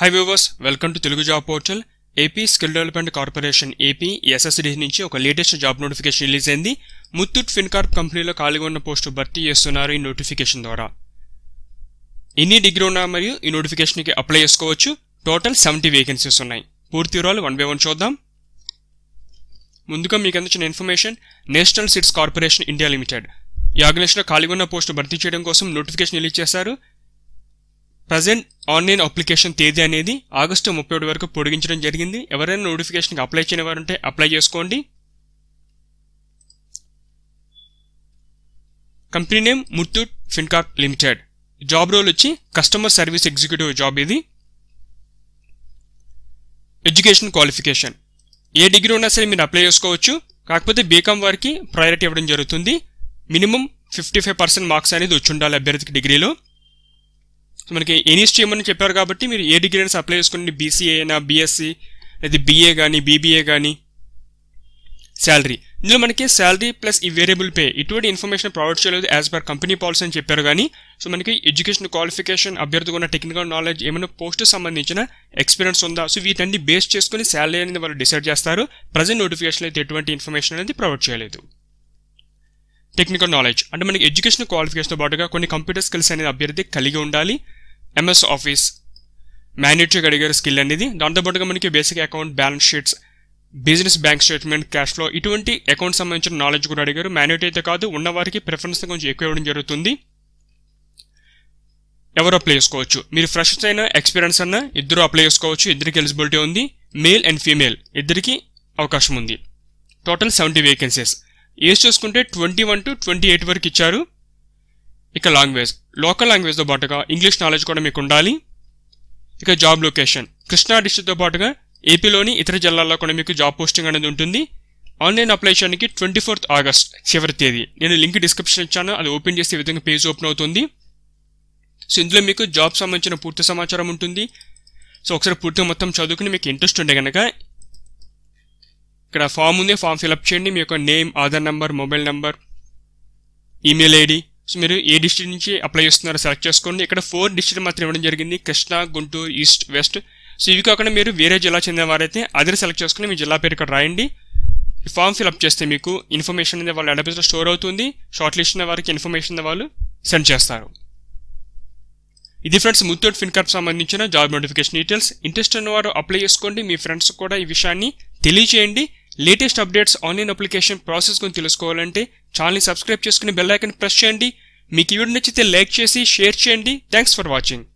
high viewers welcome to Telugu job portal AP skill development corporation AP SSD నుంచి ఒక latest job notification release అయింది Muthoot Fincorp కంపెనీలో ఖాళీగా ఉన్న పోస్టు భర్తీ చేస్తున్నారు ఈ నోటిఫికేషన్ ద్వారా ఎన్ని డిగ్రీ ఉన్నా మరియు ఈ నోటిఫికేషన్కి అప్లై చేసుకోవచ్చు టోటల్ సెవెంటీ వేకెన్సీస్ ఉన్నాయి పూర్తి వివరాలు వన్ బై వన్ చూద్దాం ముందుగా మీకు అందించిన information national seeds corporation India limited ఈ ఆర్గనైజేషన్లో ఖాళీగా ఉన్న పోస్టు భర్తీ చేయడం కోసం నోటిఫికేషన్ రిలీజ్ చేశారు ప్రజెంట్ ఆన్లైన్ అప్లికేషన్ తేదీ అనేది ఆగస్టు ముప్పై ఒకటి వరకు పొడిగించడం జరిగింది ఎవరైనా నోటిఫికేషన్కి అప్లై చేయని వారు ఉంటే అప్లై చేసుకోండి company name Muthoot Fincorp limited job role వచ్చి కస్టమర్ సర్వీస్ ఎగ్జిక్యూటివ్ జాబ్ ఇది ఎడ్యుకేషన్ క్వాలిఫికేషన్ ఏ డిగ్రీ ఉన్నా సరే మీరు అప్లై చేసుకోవచ్చు కాకపోతే బీకామ్ వారికి ప్రయారిటీ ఇవ్వడం జరుగుతుంది minimum fifty five percent marks అనేది వచ్చి ఉండాలి అభ్యర్థికి డిగ్రీలో సో మనకి స్ట్రీమ్ అని చెప్పారు కాబట్టి మీరు ఏ డిగ్రీ అయినా అప్లై చేసుకోండి బీసీఏ అయినా బీఎస్సీ లేదా బీఏ కానీ బీబీఏ కానీ శాలరీ ఇందులో మనకి శాలరీ ప్లస్ ఈ వేరియబుల్ పే ఇటువంటి ఇన్ఫర్మేషన్ ప్రొవైడ్ చేయలేదు యాజ్ పర్ కంపెనీ పాలసీ అని చెప్పారు కానీ సో మనకి ఎడ్యుకేషన్ క్వాలిఫికేషన్ అభ్యర్థిగా ఉన్న టెక్నికల్ నాలెడ్జ్ ఏమైనా పోస్ట్ సంబంధించిన ఎక్స్పీరియన్స్ ఉందా సో వీటన్ని బేస్ చేసుకుని శాలరీ అనేది వాళ్ళు డిసైడ్ చేస్తారు ప్రజెంట్ నోటిఫికేషన్ అయితే ఎటువంటి ఇన్ఫర్మేషన్ అనేది ప్రొవైడ్ చేయలేదు టెక్నికల్ నాలెడ్జ్ అంటే మనకి ఎడ్యుకేషన్ క్వాలిఫికేషన్తో పాటుగా కొన్ని కంప్యూటర్ స్కిల్స్ అనేది అభ్యర్థి కలిగి ఉండాలి ఎంఎస్ ఆఫీస్ మ్యాండేటరీగా అడిగారు స్కిల్ అనేది దాంతోపాటుగా మనకి basic account balance sheets business bank statement cash flow ఇటువంటి అకౌంట్ సంబంధించిన నాలెడ్జ్ కూడా అడిగారు మ్యాండేటరీ అయితే కాదు ఉన్నవారికి ప్రిఫరెన్స్ కొంచెం ఎక్కువ ఇవ్వడం జరుగుతుంది ఎవరు అప్లై చేసుకోవచ్చు మీరు ఫ్రెష్ అయినా ఎక్స్పీరియన్స్ అన్నా ఇద్దరు అప్లై చేసుకోవచ్చు ఇద్దరికి ఎలిజిబిలిటీ ఉంది మేల్ అండ్ ఫీమేల్ ఇద్దరికి అవకాశం ఉంది టోటల్ సెవెంటీ వేకెన్సీస్ ఏజ్ చూసుకుంటే twenty one to twenty eight వరకు ఇచ్చారు ఇక లాంగ్వేజ్ లోకల్ లాంగ్వేజ్తో పాటుగా ఇంగ్లీష్ నాలెడ్జ్ కూడా మీకు ఉండాలి ఇక జాబ్ లొకేషన్ కృష్ణా డిస్టిక్తో పాటుగా ఏపీలోని ఇతర జిల్లాల్లో కూడా మీకు జాబ్ పోస్టింగ్ అనేది ఉంటుంది ఆన్లైన్ చేయడానికి ట్వంటీ ఫోర్త్ ఆగస్ట్ చివరి తేదీ నేను లింక్ డిస్క్రిప్షన్ ఇచ్చాను అది ఓపెన్ చేసే విధంగా పేజ్ ఓపెన్ అవుతుంది సో ఇందులో మీకు జాబ్ సంబంధించిన పూర్తి సమాచారం ఉంటుంది సో ఒకసారి పూర్తిగా మొత్తం చదువుకుని మీకు ఇంట్రెస్ట్ ఉండే కనుక ఇక్కడ ఫామ్ ఉంది ఫామ్ ఫిలప్ చేయండి మీ యొక్క name Aadhaar number mobile number email ID so మీరు ఏ డిస్ట్రిక్ట్ నుంచి అప్లై చేస్తున్నారో సెలెక్ట్ చేసుకోండి ఇక్కడ ఫోర్ డిస్ట్రిక్ట్ మాత్రం ఇవ్వడం జరిగింది Krishna Guntur east west so ఇవి కాకుండా మీరు వేరే జిల్లా చెందిన వారైతే అదే సెలెక్ట్ చేసుకుని మీ జిల్లా పేరు ఇక్కడ రాయండి ఫామ్ ఫిల్అప్ చేస్తే మీకు ఇన్ఫర్మేషన్ అనేది వాళ్ళ డేటాబేస్లో స్టోర్ అవుతుంది షార్ట్ లిస్ట్ ఉన్న వారికి ఇన్ఫర్మేషన్ వాళ్ళు సెండ్ చేస్తారు ఇది ఫ్రెండ్స్ ముత్తూట్ ఫిన్కాప్ సంబంధించిన జాబ్ నోటిఫికేషన్ డీటెయిల్స్ ఇంట్రెస్ట్ ఉన్నవారు అప్లై చేసుకోండి మీ ఫ్రెండ్స్ కూడా ఈ విషయాన్ని తెలియజేయండి latest updates online application process గురించి తెలుసుకోవాలంటే ఛానల్ని సబ్స్క్రైబ్ చేసుకుని బెల్ ఐకన్ ప్రెస్ చేయండి మీకు ఈ వీడియో నచ్చితే లైక్ చేసి షేర్ చేయండి థ్యాంక్స్ ఫర్ వాచింగ్